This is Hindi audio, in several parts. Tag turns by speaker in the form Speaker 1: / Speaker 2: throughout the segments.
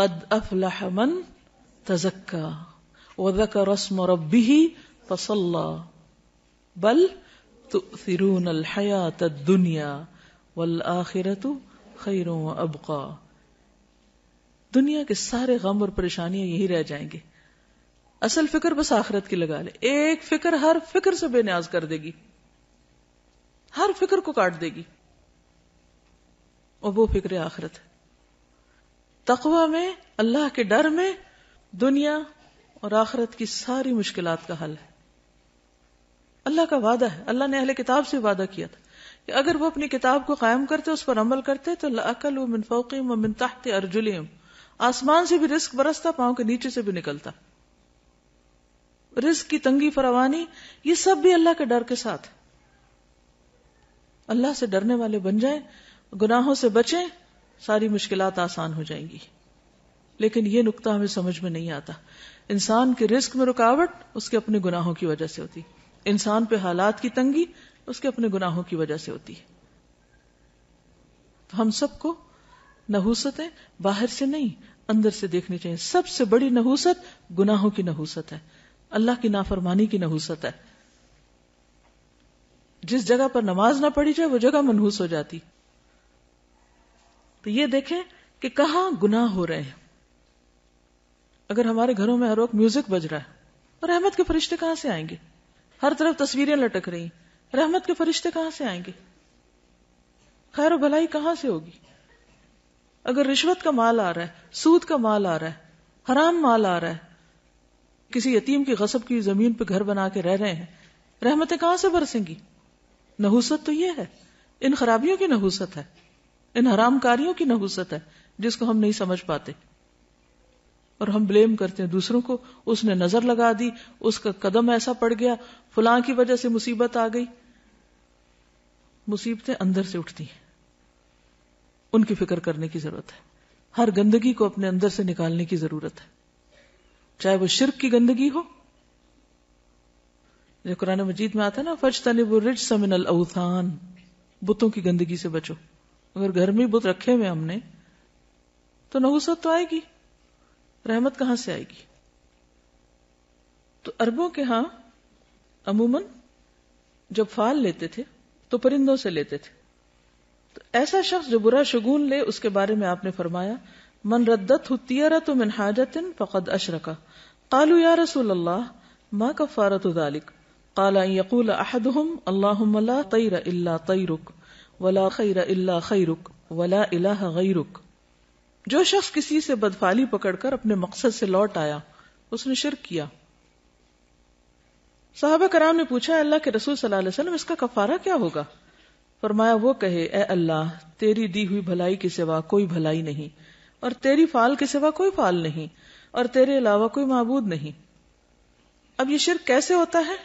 Speaker 1: कद अफलह मन तजक्का वदक रस्म रब्बी फसल्ला बल तुअथिरून अलहयात दुनिया वल आखिरत खैरों अबका दुनिया के सारे गम और परेशानियां यही रह जाएंगे असल फिक्र बस आखिरत की लगा ले एक फिक्र हर फिक्र से बेन्याज कर देगी हर फिक्र को काट देगी और वो फिक्र आखिरत है तकवा में अल्लाह के डर में दुनिया और आखरत की सारी मुश्किल का हल है अल्लाह का वादा है अल्लाह ने अहले किताब से वादा किया था कि अगर वो अपनी किताब को कायम करते उस पर अमल करते तो अकल व मिन व मिन अर्जुलियम आसमान से भी रिस्क बरसता पांव के नीचे से भी निकलता रिस्क की तंगी फरावानी ये सब भी अल्लाह के डर के साथ अल्लाह से डरने वाले बन जाए गुनाहों से बचें सारी मुश्किल आसान हो जाएंगी लेकिन ये नुकता हमें समझ में नहीं आता इंसान के रिस्क में रुकावट उसके अपने गुनाहों की वजह से होती इंसान पे हालात की तंगी उसके अपने गुनाहों की वजह से होती है तो हम सबको नहुसतें बाहर से नहीं अंदर से देखनी चाहिए सबसे बड़ी नहूसत गुनाहों की नहूसत है अल्लाह की नाफरमानी की नहूसत है जिस जगह पर नमाज ना पड़ी जाए वो जगह मनहूस हो जाती तो ये देखें कि कहा गुनाह हो रहे हैं अगर हमारे घरों में हर वक्त म्यूजिक बज रहा है और रहमत के फरिश्ते कहां से आएंगे हर तरफ तस्वीरें लटक रही रहमत के फरिश्ते कहां से आएंगे खैर भलाई कहां से होगी अगर रिश्वत का माल आ रहा है सूद का माल आ रहा है हराम माल आ रहा है किसी यतीम की गसब की जमीन पर घर बना के रह रहे हैं रहमतें कहां से बरसेंगी नहुसत तो यह है इन खराबियों की नहुसत है इन कारियों की नहुसत है जिसको हम नहीं समझ पाते और हम ब्लेम करते हैं दूसरों को उसने नजर लगा दी उसका कदम ऐसा पड़ गया फुला की वजह से मुसीबत आ गई मुसीबतें अंदर से उठती हैं उनकी फिक्र करने की जरूरत है हर गंदगी को अपने अंदर से निकालने की जरूरत है चाहे वो शिरक की गंदगी हो जो कुरान मजीद में आता है ना फज तनिब रिज समिनल अवथान बुतों की गंदगी से बचो अगर घर में बुत रखे हुए हमने तो नहुसत तो आएगी रहमत कहां से आएगी तो अरबों के यहां अमूमन जब फाल लेते थे तो परिंदों से लेते थे तो ऐसा शख्स जो बुरा शगुन ले उसके बारे में आपने फरमाया मन रद्दत हुतियरा तो मिन हाजतिन फकद अशरका कालू या रसूल अल्लाह माँ का फारत उदालिक काला यकूल अल्लाह तयरा अल्ला तई रुक वला खैर इल्ला खैरुक वला इलाह गैरुक जो शख्स किसी से बदफाली पकड़कर अपने मकसद से लौट आया उसने शिरक किया साहबा कराम ने पूछा अल्लाह के रसूल सल्लल्लाहु अलैहि वसल्लम इसका कफारा क्या होगा फरमाया वो कहे ए अल्लाह तेरी दी हुई भलाई के सिवा कोई भलाई नहीं और तेरी फाल के सिवा कोई फाल नहीं और तेरे अलावा कोई मबूद नहीं अब ये शिरक कैसे होता है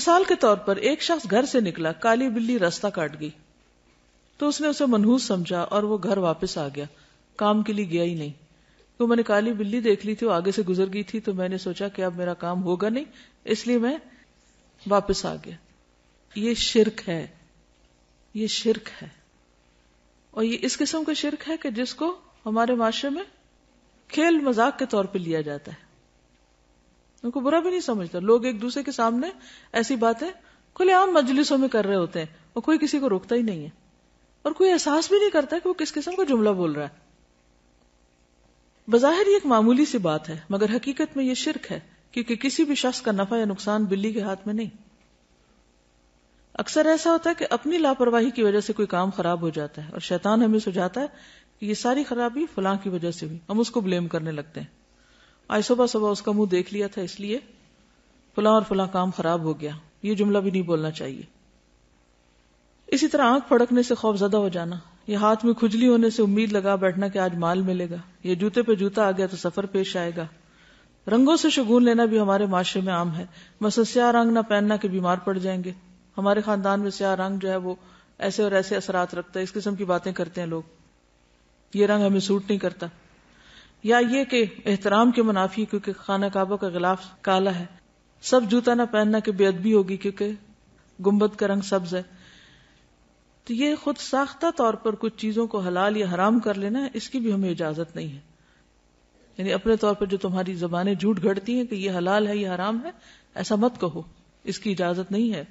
Speaker 1: मिसाल के तौर पर एक शख्स घर से निकला काली बिल्ली रास्ता काट गई तो उसने उसे मनहूस समझा और वो घर वापस आ गया काम के लिए गया ही नहीं तो मैंने काली बिल्ली देख ली थी वो आगे से गुजर गई थी तो मैंने सोचा कि अब मेरा काम होगा नहीं इसलिए मैं वापस आ गया ये शिरक है ये शिरक है और ये इस किस्म का शिरक है कि जिसको हमारे माशरे में खेल मजाक के तौर पर लिया जाता है उनको बुरा भी नहीं समझता लोग एक दूसरे के सामने ऐसी बातें खुलेआम मजलिसों में कर रहे होते हैं और कोई किसी को रोकता ही नहीं है और कोई एहसास भी नहीं करता कि वो किस किस्म का जुमला बोल रहा है बजाहिर ये एक मामूली सी बात है मगर हकीकत में ये शिरक है क्योंकि किसी भी शख्स का नफा या नुकसान बिल्ली के हाथ में नहीं अक्सर ऐसा होता है कि अपनी लापरवाही की वजह से कोई काम खराब हो जाता है और शैतान हमें सुझाता है कि ये सारी खराबी फलां की वजह से हुई हम उसको ब्लेम करने लगते हैं आज सुबह सुबह उसका मुंह देख लिया था इसलिए फलां और फलां काम खराब हो गया ये जुमला भी नहीं बोलना चाहिए इसी तरह आंख फड़कने से खौफ ज्यादा हो जाना या हाथ में खुजली होने से उम्मीद लगा बैठना कि आज माल मिलेगा या जूते पे जूता आ गया तो सफर पेश आएगा रंगों से शगून लेना भी हमारे माशरे में आम है मसल स्या रंग ना पहनना कि बीमार पड़ जाएंगे हमारे खानदान में स्या रंग जो है वो ऐसे और ऐसे असरात रखता है इस किस्म की बातें करते हैं लोग ये रंग हमें सूट नहीं करता या ये कि एहतराम के मुनाफी क्योंकि खाना काबा का गिलाफ काला है सब जूता ना पहनना कि बेअदबी होगी क्योंकि गुम्बद का रंग सब्ज है तो ये खुद साख्ता तौर पर कुछ चीजों को हलाल या हराम कर लेना इसकी भी हमें इजाजत नहीं है यानी अपने तौर पर जो तुम्हारी जबान झूठ घटती हैं कि ये हलाल है ये हराम है ऐसा मत कहो इसकी इजाजत नहीं है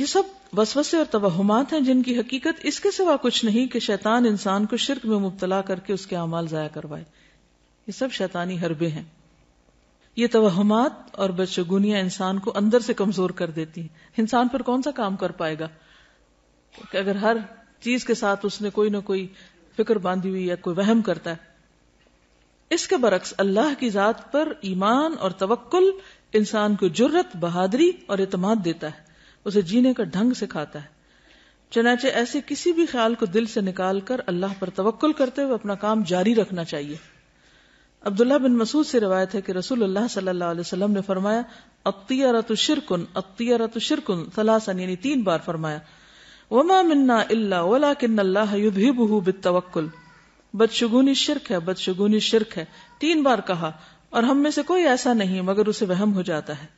Speaker 1: ये सब वसवसे और तवहमात हैं जिनकी हकीकत इसके सिवा कुछ नहीं कि शैतान इंसान को शिरक में मुबतला करके उसके अमाल जया करवाए ये सब शैतानी हरबे हैं ये तोहमात और बदशगुनियां इंसान को अंदर से कमजोर कर देती है इंसान पर कौन सा काम कर पाएगा कि अगर हर चीज के साथ उसने कोई ना कोई फिक्र बांधी हुई या कोई वहम करता है इसके बरक्स अल्लाह की जात पर ईमान और तवक्ल इंसान को जुर्रत बहादरी और इतमाद देता है उसे जीने का ढंग सिखाता है चनाचे ऐसे किसी भी ख्याल को दिल से निकालकर अल्लाह पर तवक्ल करते हुए अपना काम जारी रखना चाहिए अब्दुल्ला बिन मसूद से रिवायत है कि रसूलुल्लाह सल्लल्लाहु अलैहि वसल्लम ने फरमाया अतियरतु शिरकुन अतियरतु शिरकुन सलासन यानी तीन बार फरमाया वमा मिन्ना इल्ला वलाकिन अल्लाह युधिबुहु बितवक्कुल बदशुगुनी शिरक है बदशुगुनी शिरक है तीन बार कहा और हम में से कोई ऐसा नहीं मगर उसे वहम हो जाता है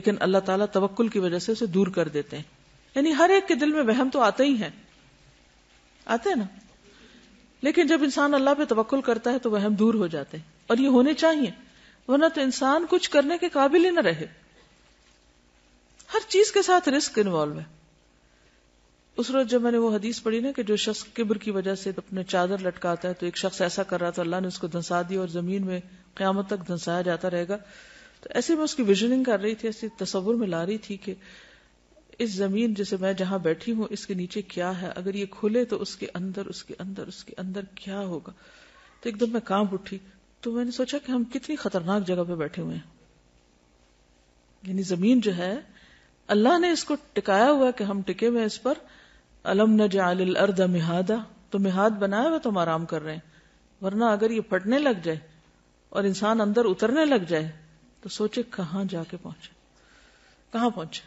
Speaker 1: लेकिन अल्लाह ताला तवक्कुल की वजह से उसे दूर कर देते हैं यानी हर एक के दिल में वहम तो आते ही है आते है ना लेकिन जब इंसान अल्लाह पे तवक्ल करता है तो वहम दूर हो जाते हैं और ये होने चाहिए वरना तो इंसान कुछ करने के काबिल ही ना रहे हर चीज के साथ रिस्क इन्वॉल्व है उस रोज जब मैंने वो हदीस पढ़ी ना कि जो शख्स किब्र की वजह से अपने चादर लटकाता है तो एक शख्स ऐसा कर रहा था अल्लाह ने उसको धंसा दिया और जमीन में क्यामत तक धंसाया जाता रहेगा तो ऐसे में उसकी विजनिंग कर रही थी ऐसे तस्वुर में ला रही थी कि इस जमीन जैसे मैं जहां बैठी हूं इसके नीचे क्या है अगर ये खुले तो उसके अंदर उसके अंदर उसके अंदर क्या होगा तो एकदम मैं कांप उठी तो मैंने सोचा कि हम कितनी खतरनाक जगह पे बैठे हुए हैं यानी जमीन जो है अल्लाह ने इसको टिकाया हुआ कि हम टिके हुए इस पर अलम न जाल अर्द मिहादा तो मिहाद बनाया हुआ तो हम आराम कर रहे हैं वरना अगर ये फटने लग जाए और इंसान अंदर उतरने लग जाए तो सोचे कहा जाके पहुंचे कहा पहुंचे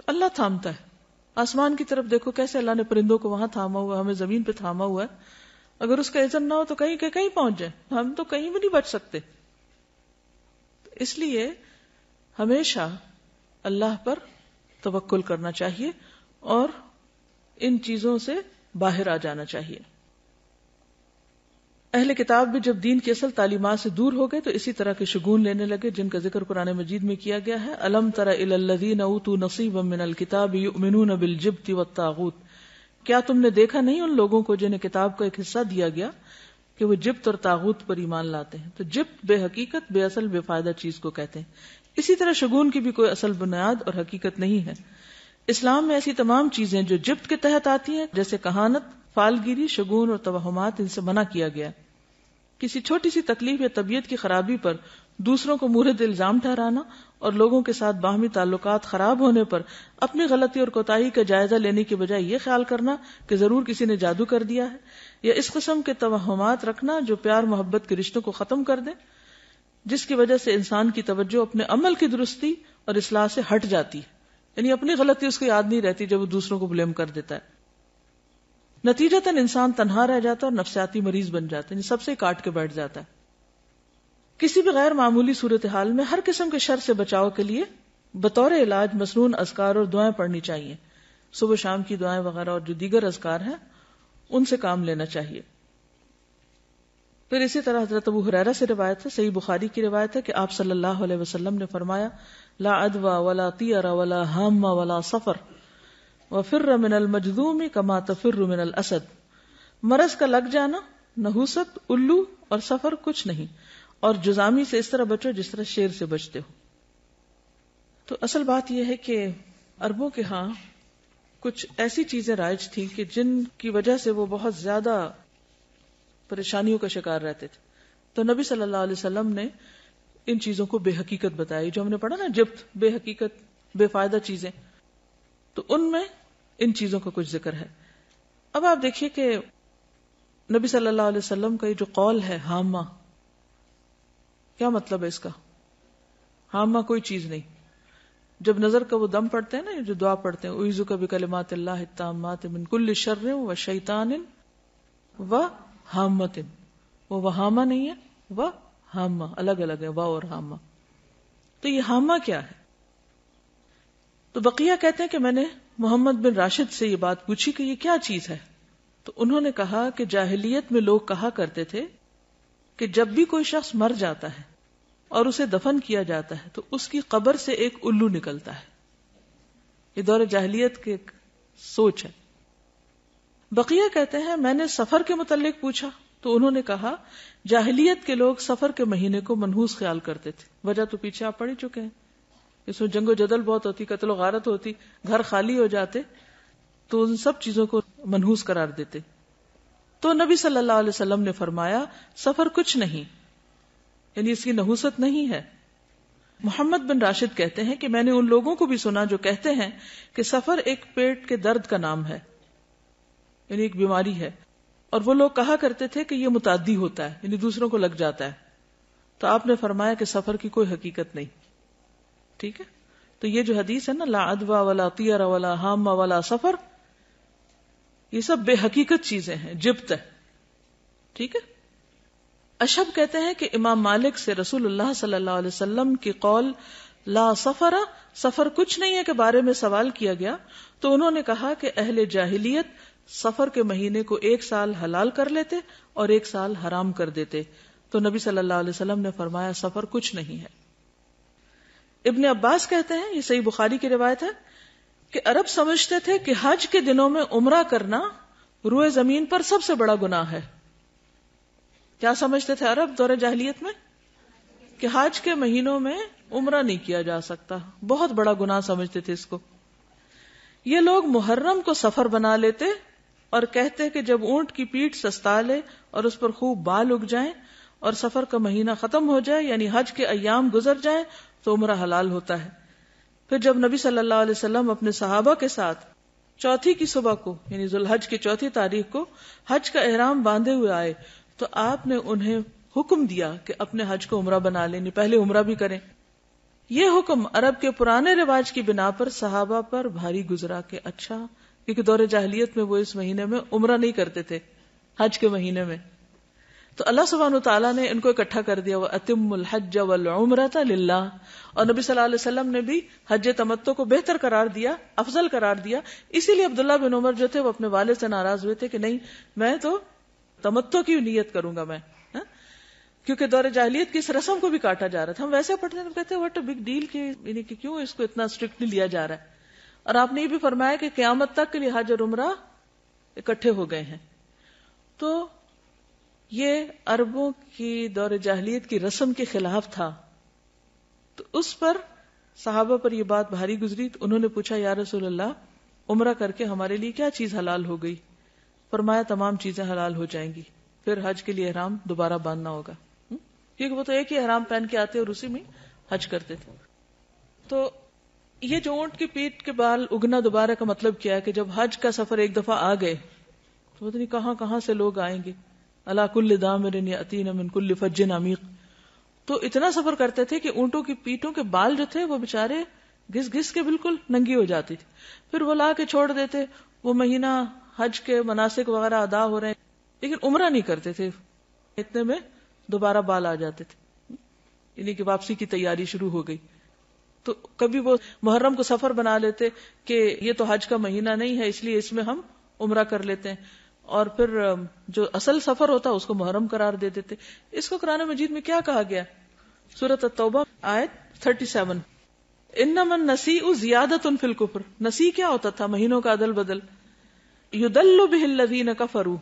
Speaker 1: तो अल्लाह थामता है आसमान की तरफ देखो कैसे अल्लाह ने परिंदों को वहां थामा हुआ हमें जमीन पे थामा हुआ है अगर उसका इज्जत ना हो तो कहीं के कहीं पहुंच जाए हम तो कहीं भी नहीं बच सकते तो इसलिए हमेशा अल्लाह पर तवक्ल करना चाहिए और इन चीजों से बाहर आ जाना चाहिए अहले किताब भी जब दीन की असल तालीमा से दूर हो गए तो इसी तरह के शगुन लेने लगे जिनका जिक्र कुरान मजीद में किया गया है अलम तरा इलदीन ऊतू नसीब मिनल किताब मिनून बिल जिब्ती व क्या तुमने देखा नहीं उन लोगों को जिन्हें किताब का एक हिस्सा दिया गया कि वो जिप्त और तागूत पर ईमान लाते हैं तो जिप्त बेहकीकत बेअसल बेफायदा चीज को कहते हैं इसी तरह शगुन की भी कोई असल बुनियाद और हकीकत नहीं है इस्लाम में ऐसी तमाम चीजें जो जिप्त के तहत आती हैं जैसे कहानत फालगिरी शगुन और तोहमात इनसे मना किया गया किसी छोटी सी तकलीफ या तबीयत की खराबी पर दूसरों को मुहद इल्जाम ठहराना और लोगों के साथ बाहमी ताल्लुक खराब होने पर अपनी गलती और कोताही का जायजा लेने के बजाय यह ख्याल करना कि जरूर किसी ने जादू कर दिया है या इस किस्म के तोहमात रखना जो प्यार मोहब्बत के रिश्तों को खत्म कर दे जिसकी वजह से इंसान की तवज्जो अपने अमल की दुरुस्ती और इसलाह से हट जाती है यानी अपनी गलती उसकी याद नहीं रहती जब वो दूसरों को ब्लेम कर देता है नतीजतन इंसान तनहा रह जाता है और नफसियाती मरीज बन जाता है सबसे काट के बैठ जाता है किसी भी गैर मामूली सूरत हाल में हर किस्म के शर से बचाव के लिए बतौर इलाज मसनून असकार और दुआएं पढ़नी चाहिए सुबह शाम की दुआएं वगैरह और जो दीगर असकार हैं उनसे काम लेना चाहिए फिर इसी तरह हजरत अबू हुरैरा से रिवायत है सही बुखारी की रिवायत है कि आप सल्लल्लाहु अलैहि वसल्लम ने फरमाया ला अदवा वला तियरा वला हम वला सफर व फिर अल मजदूम कमा तफिर अल असद मरज का लग जाना नहुसत उल्लू और सफर कुछ नहीं और जुजामी से इस तरह बचो जिस तरह शेर से बचते हो तो असल बात यह है कि अरबों के यहाँ कुछ ऐसी चीजें राइज थी कि जिनकी वजह से वो बहुत ज्यादा परेशानियों का शिकार रहते थे तो नबी सल्लल्लाहु अलैहि वसल्लम ने इन चीजों को बेहकीकत बताई जो हमने पढ़ा ना जिप्त बेहकीकत बेफायदा चीजें तो उनमें इन चीजों का कुछ जिक्र है अब आप देखिए कि नबी सल्लल्लाहु अलैहि का ये जो कौल है हामा क्या मतलब है इसका हाँ मां कोई चीज नहीं जब नजर का वो दम पड़ते हैं ना जो दुआ पड़ते हैं उइजू कभी कल कलिमात अल्लाह तामात शर्र व शैतान व हामतिन वो हामा नहीं है व हामा अलग अलग है व और हामा तो ये हामा क्या है तो बकिया कहते हैं कि मैंने मोहम्मद बिन राशिद से ये बात पूछी कि ये क्या चीज है तो उन्होंने कहा कि जाहलीत में लोग कहा करते थे कि जब भी कोई शख्स मर जाता है और उसे दफन किया जाता है तो उसकी कबर से एक उल्लू निकलता है ये दौर जाहलीत की एक सोच है बकिया कहते हैं मैंने सफर के मुतालिक पूछा तो उन्होंने कहा जाहलीत के लोग सफर के महीने को मनहूस ख्याल करते थे वजह तो पीछे आप पढ़ ही चुके हैं इसमें जंगो जदल बहुत होती कतलो गारत होती घर खाली हो जाते तो उन सब चीजों को मनहूस करार देते तो नबी सल्लल्लाहु अलैहि ने फरमाया सफर कुछ नहीं यानी इसकी नहुसत नहीं है मोहम्मद बिन राशिद कहते हैं कि मैंने उन लोगों को भी सुना जो कहते हैं कि सफर एक पेट के दर्द का नाम है यानी एक बीमारी है और वो लोग कहा करते थे कि ये मुतादी होता है यानी दूसरों को लग जाता है तो आपने फरमाया कि सफर की कोई हकीकत नहीं ठीक है तो ये जो हदीस है ना ला वाला तियरा वाला हामा वाला सफर ये सब बेहकीकत चीजें हैं जिप्त है ठीक है अशब कहते हैं कि इमाम मालिक से रसूलुल्लाह सल्लल्लाहु अलैहि वसल्लम की कौल ला सफर सफर कुछ नहीं है के बारे में सवाल किया गया तो उन्होंने कहा कि अहले जाहिलियत सफर के महीने को एक साल हलाल कर लेते और एक साल हराम कर देते तो नबी सल्लल्लाहु अलैहि वसल्लम ने फरमाया सफर कुछ नहीं है इब्न अब्बास कहते हैं ये सही बुखारी की रिवायत है कि अरब समझते थे कि हज के दिनों में उमरा करना रुए जमीन पर सबसे बड़ा गुनाह है क्या समझते थे अरब दौरे जाहलीत में कि हज के महीनों में उम्र नहीं किया जा सकता बहुत बड़ा गुनाह समझते थे इसको ये लोग मुहर्रम को सफर बना लेते और कहते कि जब ऊंट की पीठ सस्ता ले और उस पर खूब बाल उग जाए और सफर का महीना खत्म हो जाए यानी हज के अयाम गुजर जाए तो उम्र हलाल होता है फिर जब नबी सल्लल्लाहु अलैहि वसल्लम अपने सहाबा के साथ चौथी की सुबह को यानी जुलहज की चौथी तारीख को हज का एहराम बांधे हुए आए तो आपने उन्हें हुक्म दिया कि अपने हज को उमरा बना लेनी पहले उमरा भी करें यह हुक्म अरब के पुराने रिवाज की बिना पर सहाबा पर भारी गुजरा के अच्छा क्योंकि दौरे जाहलीत में वो इस महीने में उम्र नहीं करते थे हज के महीने में तो अल्लाह सुबहान तला ने इनको इकट्ठा कर दिया वो अतिमुल हज वल उम्रता लिल्ला और नबी सल्लल्लाहु ने भी हज तमत्तो को बेहतर करार दिया अफजल करार दिया इसीलिए अब्दुल्ला बिन उमर जो थे वो अपने वाले से नाराज हुए थे कि नहीं मैं तो तमत्तो की नीयत करूंगा मैं हाँ? क्योंकि दौरे जाहलीत की इस रस्म को भी काटा जा रहा था हम वैसे पढ़ते हैं तो कहते हैं बिग डील के, कि क्यों इसको इतना स्ट्रिक्ट लिया जा रहा है और आपने ये भी फरमाया कि क्यामत तक के लिए हज उमरा इकट्ठे हो गए हैं तो ये अरबों की दौर जाहलीत की रस्म के खिलाफ था तो उस पर साहबा पर यह बात भारी गुजरी तो उन्होंने पूछा यार रसोल्ला अल्लाह उमरा करके हमारे लिए क्या चीज हलाल हो गई फरमाया तमाम चीजें हलाल हो जाएंगी फिर हज के लिए हराम दोबारा बांधना होगा हम्म? क्योंकि वो तो एक ही हराम पहन के आते और उसी में हज करते थे तो ये जो ऊंट की पीठ के बाल उगना दोबारा का मतलब क्या है कि जब हज का सफर एक दफा आ गए तो पता नहीं कहां कहां से लोग आएंगे अलाकुल्ल दाम अतीन मिनकुल्ल फज्जन अमीक तो इतना सफर करते थे कि ऊंटों की पीठों के बाल जो थे वो बेचारे घिस घिस के बिल्कुल नंगी हो जाती थी फिर वो ला के छोड़ देते वो महीना हज के मनासिक वगैरह अदा हो रहे हैं लेकिन उम्र नहीं करते थे इतने में दोबारा बाल आ जाते थे यानी कि वापसी की तैयारी शुरू हो गई तो कभी वो मुहर्रम को सफर बना लेते कि ये तो हज का महीना नहीं है इसलिए इसमें हम उम्र कर लेते हैं और फिर जो असल सफर होता उसको मुहर्रम करार दे देते इसको कुरान मजीद में क्या कहा गया सूरत तौबा आयत थर्टी सेवन इन्नमन नसी जियादत उन फिल कुफर नसी क्या होता था महीनों का अदल बदल युदल्लु बिहिल्लवीन का फरू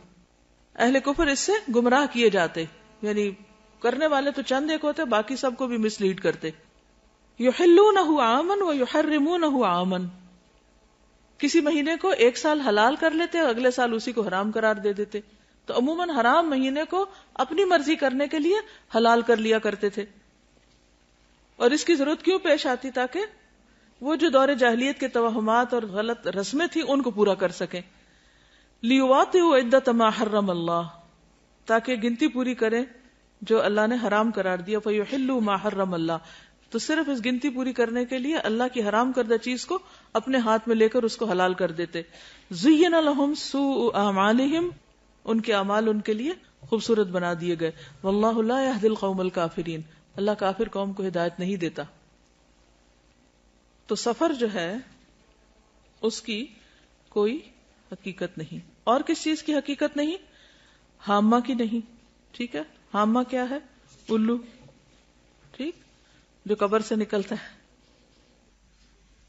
Speaker 1: अहले कुफर इससे गुमराह किए जाते यानी करने वाले तो चंद एक होते बाकी सबको भी मिसलीड करते युहल्लू न हुआ आमन व युहर्रिमू न हुआ आमन किसी महीने को एक साल हलाल कर लेते और अगले साल उसी को हराम करार दे देते तो अमूमन हराम महीने को अपनी मर्जी करने के लिए हलाल कर लिया करते थे और इसकी जरूरत क्यों पेश आती ताकि वो जो दौरे जाहलीत के तोहमात और गलत रस्में थी उनको पूरा कर सकें लियुवाते हो इद्दत माहर्रम अल्लाह ताकि गिनती पूरी करें जो अल्लाह ने हराम करार दिया फयुहिल्लु माहर्रम अल्लाह तो सिर्फ इस गिनती पूरी करने के लिए अल्लाह की हराम करदा चीज को अपने हाथ में लेकर उसको हलाल कर देते जुयन उनके अमाल उनके लिए खूबसूरत बना दिए गए वल्लाहदिल कौमल काफिरीन अल्लाह काफिर कौम को हिदायत नहीं देता तो सफर जो है उसकी कोई हकीकत नहीं और किस चीज की हकीकत नहीं हामा की नहीं ठीक है हामा क्या है उल्लू ठीक जो कबर से निकलता है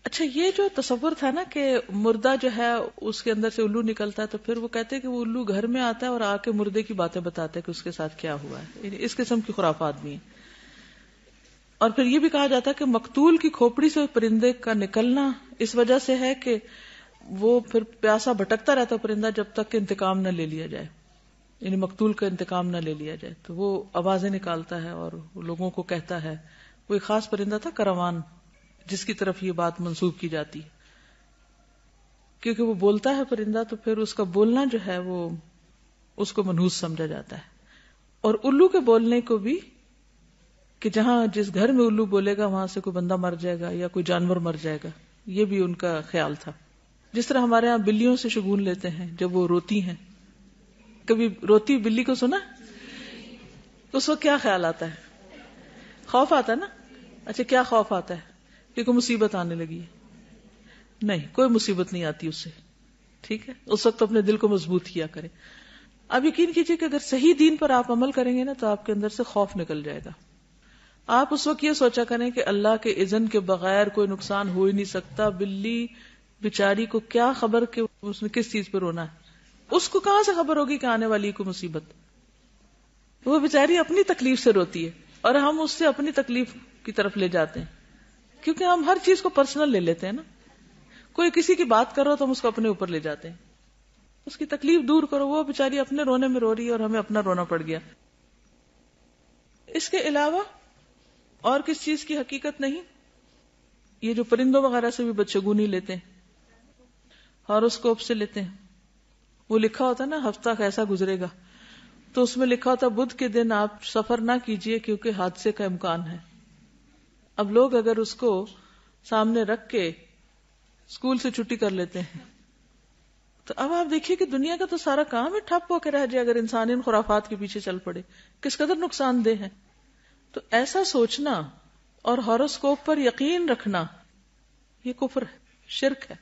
Speaker 1: अच्छा ये जो तस्वर था ना कि मुर्दा जो है उसके अंदर से उल्लू निकलता है तो फिर वो कहते हैं कि वो उल्लू घर में आता है और आके मुर्दे की बातें बताता है कि उसके साथ क्या हुआ है इस किस्म की खुराफ आदमी है और फिर ये भी कहा जाता है कि मकतूल की खोपड़ी से परिंदे का निकलना इस वजह से है कि वो फिर प्यासा भटकता रहता परिंदा जब तक के इंतकाम न ले लिया जाए यानी मकतूल का इंतकाम न ले लिया जाए तो वो आवाजें निकालता है और लोगों को कहता है वो एक खास परिंदा था करवान जिसकी तरफ ये बात मंसूब की जाती है क्योंकि वो बोलता है परिंदा तो फिर उसका बोलना जो है वो उसको मनहूस समझा जाता है और उल्लू के बोलने को भी कि जहां जिस घर में उल्लू बोलेगा वहां से कोई बंदा मर जाएगा या कोई जानवर मर जाएगा ये भी उनका ख्याल था जिस तरह हमारे यहाँ बिल्लियों से शगुन लेते हैं जब वो रोती है कभी रोती बिल्ली को सुना उस वक्त क्या ख्याल आता है खौफ आता है ना अच्छा क्या खौफ आता है कि कोई मुसीबत आने लगी है नहीं कोई मुसीबत नहीं आती उससे ठीक है उस वक्त अपने दिल को मजबूत किया करें अब यकीन कीजिए कि अगर सही दिन पर आप अमल करेंगे ना तो आपके अंदर से खौफ निकल जाएगा आप उस वक्त यह सोचा करें कि अल्लाह के इजन के बगैर कोई नुकसान हो ही नहीं सकता बिल्ली बेचारी को क्या खबर कि उसने किस चीज पर रोना है उसको कहां से खबर होगी कि आने वाली को मुसीबत वो बेचारी अपनी तकलीफ से रोती है और हम उससे अपनी तकलीफ की तरफ ले जाते हैं क्योंकि हम हर चीज को पर्सनल ले लेते हैं ना कोई किसी की बात करो तो हम उसको अपने ऊपर ले जाते हैं उसकी तकलीफ दूर करो वो बेचारी अपने रोने में रो रही है और हमें अपना रोना पड़ गया इसके अलावा और किस चीज की हकीकत नहीं ये जो परिंदों वगैरह से भी बच्चे गुनी लेते हैं हॉरोस्कोप से लेते हैं वो लिखा होता है ना हफ्ता कैसा गुजरेगा तो उसमें लिखा होता बुध के दिन आप सफर ना कीजिए क्योंकि हादसे का इम्कान है अब लोग अगर उसको सामने रख के स्कूल से छुट्टी कर लेते हैं तो अब आप देखिए कि दुनिया का तो सारा काम है ठप होकर रह जाए अगर इंसान इन खुराफात के पीछे चल पड़े किस कदर नुकसानदेह है तो ऐसा सोचना और हॉरोस्कोप पर यकीन रखना ये कुफर है शिरक है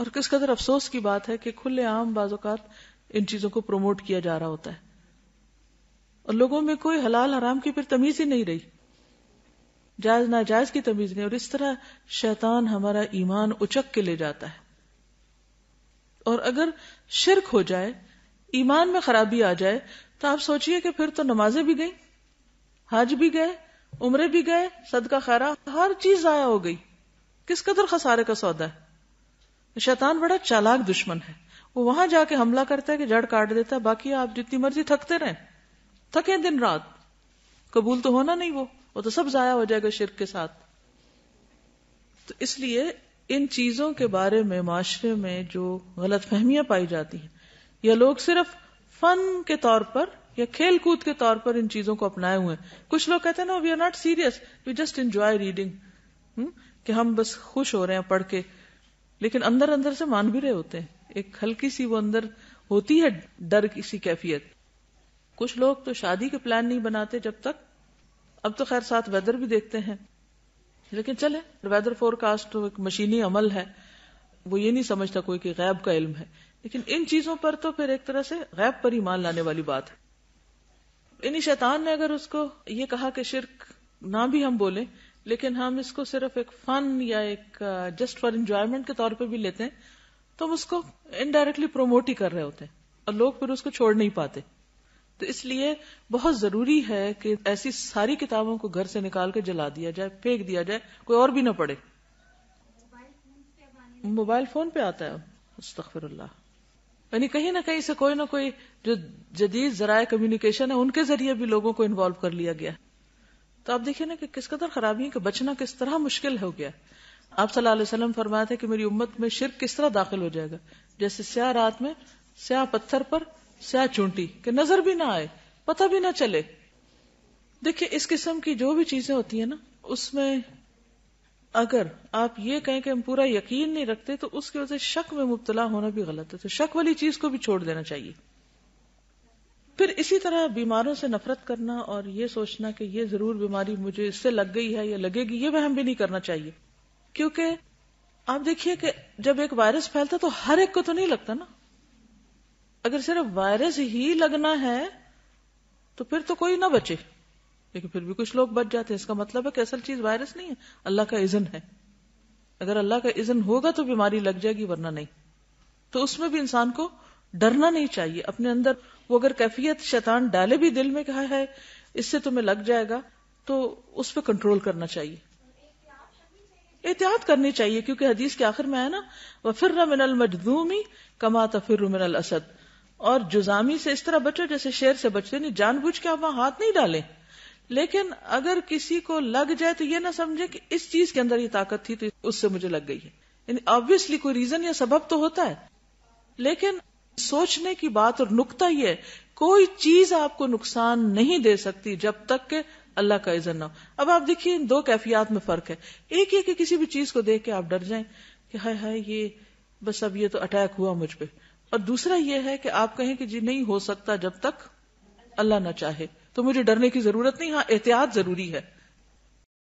Speaker 1: और किस कदर अफसोस की बात है कि खुले आम बाजुकात इन चीजों को प्रमोट किया जा रहा होता है और लोगों में कोई हलाल हराम की फिर तमीज ही नहीं रही जायज नाजायज की तमीज नहीं और इस तरह शैतान हमारा ईमान उचक के ले जाता है और अगर शिरक हो जाए ईमान में खराबी आ जाए तो आप सोचिए कि फिर तो नमाजें भी गई हज भी गए उम्रे भी गए सदका खैरा हर चीज जया हो गई किस कदर खसारे का सौदा है तो शैतान बड़ा चालाक दुश्मन है वो वहां जाके हमला करता है कि जड़ काट देता है बाकी आप जितनी मर्जी थकते रहें थके दिन रात कबूल तो होना नहीं वो वो तो सब जाया हो जाएगा शिरक के साथ तो इसलिए इन चीजों के बारे में माशरे में जो गलत फहमियां पाई जाती हैं या लोग सिर्फ फन के तौर पर या खेल कूद के तौर पर इन चीजों को अपनाए हुए हैं कुछ लोग कहते हैं ना we are not serious we just enjoy reading कि हम बस खुश हो रहे हैं पढ़ के लेकिन अंदर अंदर से मान भी रहे होते हैं एक हल्की सी वो अंदर होती है डर की सी कैफियत कुछ लोग तो शादी के प्लान नहीं बनाते जब तक अब तो खैर साथ वेदर भी देखते हैं लेकिन चले वेदर फोरकास्ट तो एक मशीनी अमल है वो ये नहीं समझता कोई कि गैब का इल्म है लेकिन इन चीजों पर तो फिर एक तरह से गैब पर ही मान लाने वाली बात है इन्हीं शैतान ने अगर उसको ये कहा कि शिरक ना भी हम बोले लेकिन हम इसको सिर्फ एक फन या एक जस्ट फॉर इंजॉयमेंट के तौर पर भी लेते हैं तो हम उसको इनडायरेक्टली प्रोमोट ही कर रहे होते हैं और लोग फिर उसको छोड़ नहीं पाते तो इसलिए बहुत जरूरी है कि ऐसी सारी किताबों को घर से निकाल कर जला दिया जाए फेंक दिया जाए कोई और भी ना पढ़े मोबाइल फोन पे आता है मुस्तफर यानी कहीं ना कहीं से कोई ना कोई जो जदीद जराए कम्युनिकेशन है उनके जरिए भी लोगों को इन्वॉल्व कर लिया गया तो आप देखिए ना कि किस कदर खराबी है कि बचना किस तरह मुश्किल हो गया आप सल्लल्लाहु अलैहि वसल्लम फरमाते कि मेरी उम्मत में शिरक किस तरह दाखिल हो जाएगा जैसे स्या रात में स्या पत्थर पर स्या चूंटी कि नजर भी ना आए पता भी ना चले देखिए इस किस्म की जो भी चीजें होती है ना उसमें अगर आप ये कहें कि हम पूरा यकीन नहीं रखते तो उसकी वजह से शक में मुबतला होना भी गलत है तो शक वाली चीज को भी छोड़ देना चाहिए फिर इसी तरह बीमारों से नफरत करना और ये सोचना कि ये जरूर बीमारी मुझे इससे लग गई है या लगेगी ये वह भी नहीं करना चाहिए क्योंकि आप देखिए कि जब एक वायरस फैलता तो हर एक को तो नहीं लगता ना अगर सिर्फ वायरस ही लगना है तो फिर तो कोई ना बचे लेकिन फिर भी कुछ लोग बच जाते हैं इसका मतलब है कि असल चीज वायरस नहीं है अल्लाह का इजन है अगर अल्लाह का इजन होगा तो बीमारी लग जाएगी वरना नहीं तो उसमें भी इंसान को डरना नहीं चाहिए अपने अंदर वो अगर कैफियत शैतान डाले भी दिल में कहा है इससे तुम्हें लग जाएगा तो उस पर कंट्रोल करना चाहिए एहतियात करनी चाहिए क्योंकि हदीस के आखिर में है ना वह फिर मिनल मजदूमी कमा तफिर मिनल असद और जुजामी से इस तरह बचो जैसे शेर से बचते नहीं जानबूझ के आप वहां हाथ नहीं डालें लेकिन अगर किसी को लग जाए तो ये ना समझे कि इस चीज के अंदर ये ताकत थी तो उससे मुझे लग गई है ऑब्वियसली कोई रीजन या सबब तो होता है लेकिन सोचने की बात और नुकता यह है कोई चीज आपको नुकसान नहीं दे सकती जब तक के अल्लाह का इजन ना हो अब आप देखिए इन दो कैफियात में फर्क है एक ये कि किसी भी चीज को देख के आप डर जाएं कि हाय हाय ये बस अब ये तो अटैक हुआ मुझ पर और दूसरा ये है कि आप कहें कि जी नहीं हो सकता जब तक अल्लाह ना चाहे तो मुझे डरने की जरूरत नहीं हाँ एहतियात जरूरी है